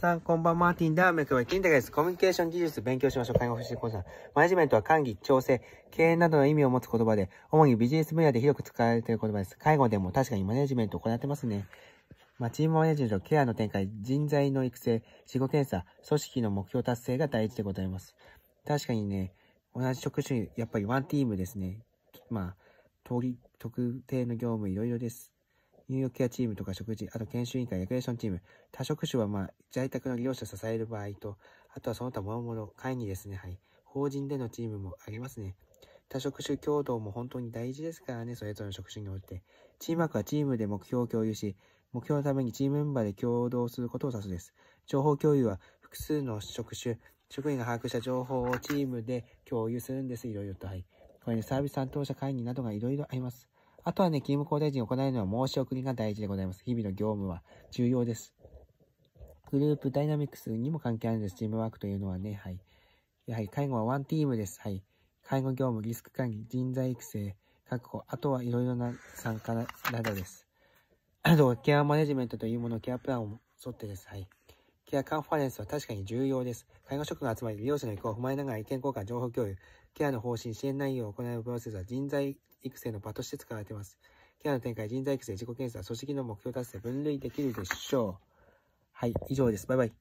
さん、こんばんは、マーティンダーメクは、金高です。コミュニケーション技術勉強しましょう。介護福祉講座。マネジメントは管理、調整、経営などの意味を持つ言葉で、主にビジネス分野で広く使われている言葉です。介護でも確かにマネジメントを行ってますね。まあ、チームマネジメント、ケアの展開、人材の育成、自己検査、組織の目標達成が大事でございます。確かにね、同じ職種、やっぱりワンティームですね。まあ、特定の業務いろいろです。入浴ケアチームとか食事、あと研修委員会、レクレーションチーム、多職種はまあ、在宅の利用者を支える場合と、あとはその他もろもろ、会議ですね、はい。法人でのチームもありますね。多職種共同も本当に大事ですからね、それぞれの職種において。チームワークはチームで目標を共有し、目標のためにチームメンバーで共同することを指すです。情報共有は複数の職種、職員が把握した情報をチームで共有するんです。いろいろと。はい。これね、サービス担当者会議などがいろいろあります。あとはね、勤務交代時に行えるのは申し送りが大事でございます。日々の業務は重要です。グループダイナミクスにも関係あるんです。チームワークというのはね、はい。やはり介護はワンティームです。はい。介護業務、リスク管理、人材育成、確保、あとはいろいろな参加などです。あとはケアマネジメントというもの、ケアプランを沿ってです。はい。ケアカンファレンスは確かに重要です。介護職が集まり利用者の意向を踏まえながら意見交換、情報共有、ケアの方針、支援内容を行うプロセスは人材育成の場として使われています。ケアの展開、人材育成、自己検査、組織の目標達成、分類できるでしょう。はい、以上です。バイバイ。